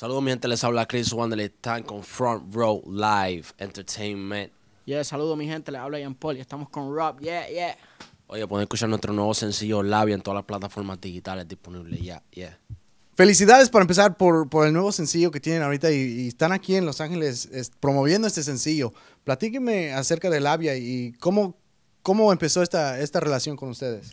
Saludos, mi gente. Les habla Chris Wander. Están con Front Row Live Entertainment. Yeah, saludos, mi gente. Les habla Ian Paul. estamos con Rob. Yeah, yeah. Oye, pueden escuchar nuestro nuevo sencillo Labia en todas las plataformas digitales disponibles. ya. yeah. Felicidades para empezar por, por el nuevo sencillo que tienen ahorita y, están aquí en Los Ángeles promoviendo este sencillo. Platíqueme acerca de Labia y cómo, cómo empezó esta, esta relación con ustedes.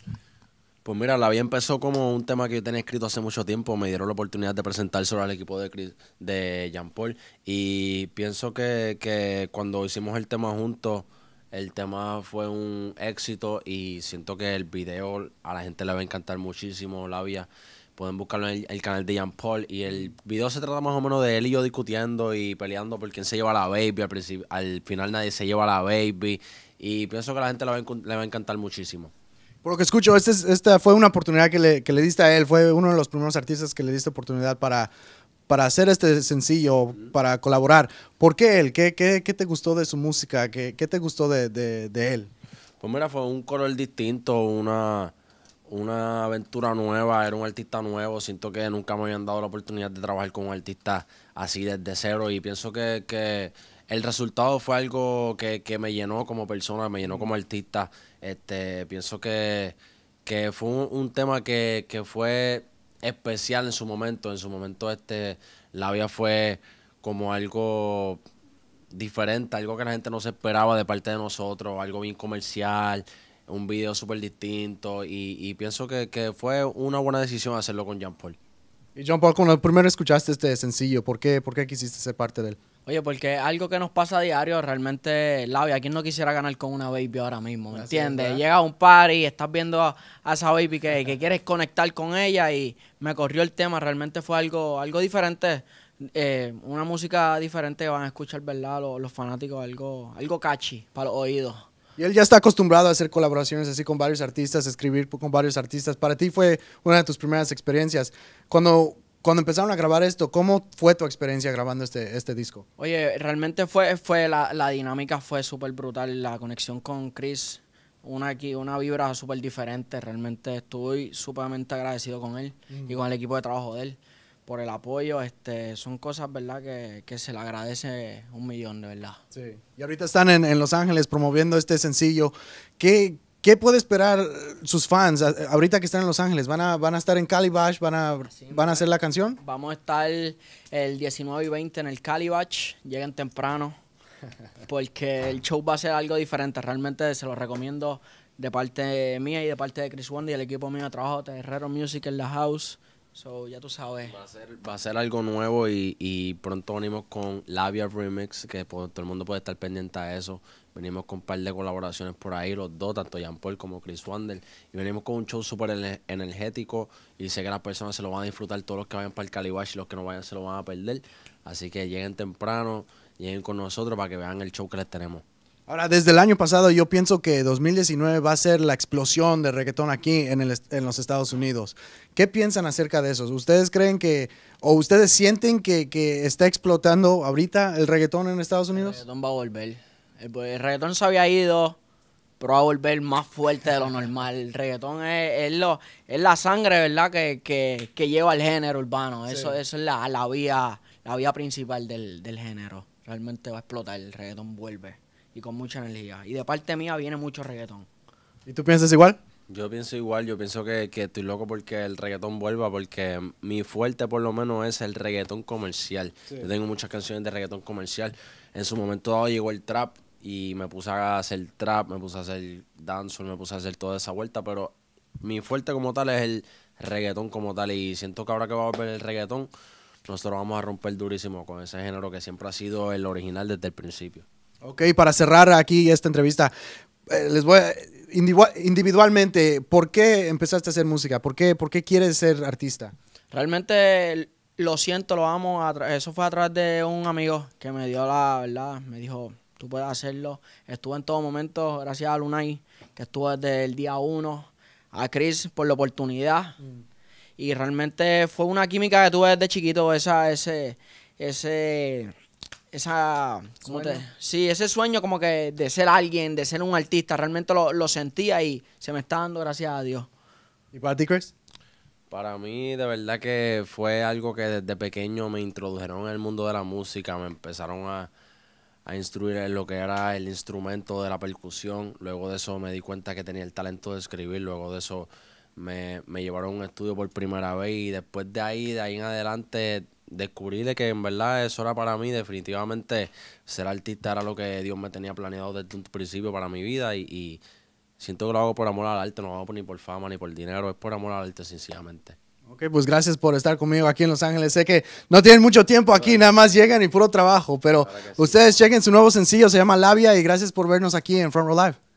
Pues mira, la vida empezó como un tema que yo tenía escrito hace mucho tiempo. Me dieron la oportunidad de presentar al el equipo de, Chris, de Jean Paul. Y pienso que, que, cuando hicimos el tema juntos, el tema fue un éxito. Y siento que el video a la gente le va a encantar muchísimo. La vida. Pueden buscarlo en el, canal de Jean Paul. Y el video se trata más o menos de él y yo discutiendo y peleando por quién se lleva la baby. Al, al final nadie se lleva la baby. Y pienso que la gente le va a encantar muchísimo. Por lo que escucho, este esta fue una oportunidad que le, diste a él. Fue uno de los primeros artistas que le diste oportunidad para, para hacer este sencillo, para colaborar. ¿Por qué él? ¿Qué, te gustó de su música? ¿Qué, te gustó de, él? Pues mira, fue un color distinto, una, una aventura nueva. Era un artista nuevo. Siento que nunca me habían dado la oportunidad de trabajar con un artista así desde cero. Y pienso que, que el resultado fue algo que, me llenó como persona, me llenó como artista. Este, pienso que, que fue un, tema que, fue especial en su momento. En su momento, este, la vida fue como algo diferente, algo que la gente no se esperaba de parte de nosotros, algo bien comercial, un video súper distinto. Y, pienso que, fue una buena decisión hacerlo con Jean Paul. Y Jean Paul, cuando primero escuchaste este sencillo, ¿por qué, por qué quisiste ser parte de él? Oye, porque algo que nos pasa a diario, realmente, Lavi, quién no quisiera ganar con una baby ahora mismo? ¿Me entiendes? Llega a un party, estás viendo a, esa baby que, quieres conectar con ella y me corrió el tema. Realmente fue algo, algo diferente. Eh, una música diferente que van a escuchar, ¿verdad? Los, los fanáticos, algo, algo catchy para los oídos. Y él ya está acostumbrado a hacer colaboraciones así con varios artistas, escribir con varios artistas. Para ti fue una de tus primeras experiencias. Cuando cuando empezaron a grabar esto, ¿cómo fue tu experiencia grabando este, este disco? Oye, realmente fue, fue la, dinámica fue súper brutal, la conexión con Chris, una, una vibra súper diferente, realmente estoy sumamente agradecido con él y con el equipo de trabajo de él por el apoyo, este, son cosas, ¿verdad?, que, se le agradece un millón, de verdad. Sí, y ahorita están en, en Los Ángeles promoviendo este sencillo. ¿Qué, ¿Qué puede esperar sus fans eh, ahorita que están en Los Ángeles? ¿Van a, estar en Calibash? ¿Van a, ¿Van a eh. hacer la canción? Vamos a estar el 19 y 20 en el Calibash. Lleguen temprano porque el show va a ser algo diferente. Realmente se lo recomiendo de parte mía y de parte de Chris Wanda y el equipo mío de trabajo, Terrero Music en la house. So, ya tú sabes. Va a ser, va a ser algo nuevo y, y, pronto venimos con Labia Remix, que pues, todo el mundo puede estar pendiente a eso. Venimos con un par de colaboraciones por ahí, los dos, tanto Jean Paul como Chris Wander. Y venimos con un show súper energético y sé que las personas se lo van a disfrutar, todos los que vayan para el Calibash y los que no vayan se lo van a perder. Así que lleguen temprano, lleguen con nosotros para que vean el show que les tenemos. Ahora, desde el año pasado yo pienso que 2019 va a ser la explosión de reggaetón aquí en, en los Estados Unidos. ¿Qué piensan acerca de eso? ¿Ustedes creen que, o ustedes sienten que, está explotando ahorita el reggaetón en Estados Unidos? El reggaetón va a volver. Pues, el, reggaetón se había ido, pero va a volver más fuerte de lo normal. El reggaetón es, es la sangre, ¿verdad?, que, lleva al género urbano. Eso, es la, vía, la vía principal del, del género. Realmente va a explotar, el reggaetón vuelve y con mucha energía. Y de parte mía viene mucho reggaetón. ¿Y tú piensas igual? Yo pienso igual, yo pienso que, estoy loco porque el reggaetón vuelva, porque mi fuerte por lo menos es el reggaetón comercial. Yo tengo muchas canciones de reggaetón comercial. En su momento dado llegó el trap y me puse a hacer trap, me puse a hacer dancehall, me puse a hacer toda esa vuelta, pero mi fuerte como tal es el reggaetón como tal y siento que ahora que va a volver el reggaetón, nosotros vamos a romper durísimo con ese género que siempre ha sido el original desde el principio. Ok, para cerrar aquí esta entrevista, eh, les voy individualmente, ¿por qué empezaste a hacer música? ¿Por qué, quieres ser artista? Realmente lo siento, lo amo. Eso fue a través de un amigo que me dio la verdad, me dijo, tú puedes hacerlo. Estuve en todo momento, gracias a Lunay, que estuvo desde el día uno, a Chris por la oportunidad. Mm. Y realmente fue una química que tuve desde chiquito, esa, ese, ese esa sí ese sueño como que de ser alguien de ser un artista realmente lo, lo, sentía y se me está dando gracias a Dios y para ti Chris para mí de verdad que fue algo que desde pequeño me introdujeron en el mundo de la música me empezaron a, instruir en lo que era el instrumento de la percusión luego de eso me di cuenta que tenía el talento de escribir luego de eso me, me llevaron a un estudio por primera vez y después de ahí de ahí en adelante descubrí que en verdad eso era para mí definitivamente ser artista era lo que Dios me tenía planeado desde un principio para mi vida y, siento que lo hago por amor al arte, no lo hago ni por fama ni por dinero, es por amor al arte sencillamente. Ok, pues gracias por estar conmigo aquí en Los Ángeles. Sé que no tienen mucho tiempo aquí, nada más llegan y puro trabajo, pero ustedes chequen su nuevo sencillo, se llama Labia y gracias por vernos aquí en Front Row Live.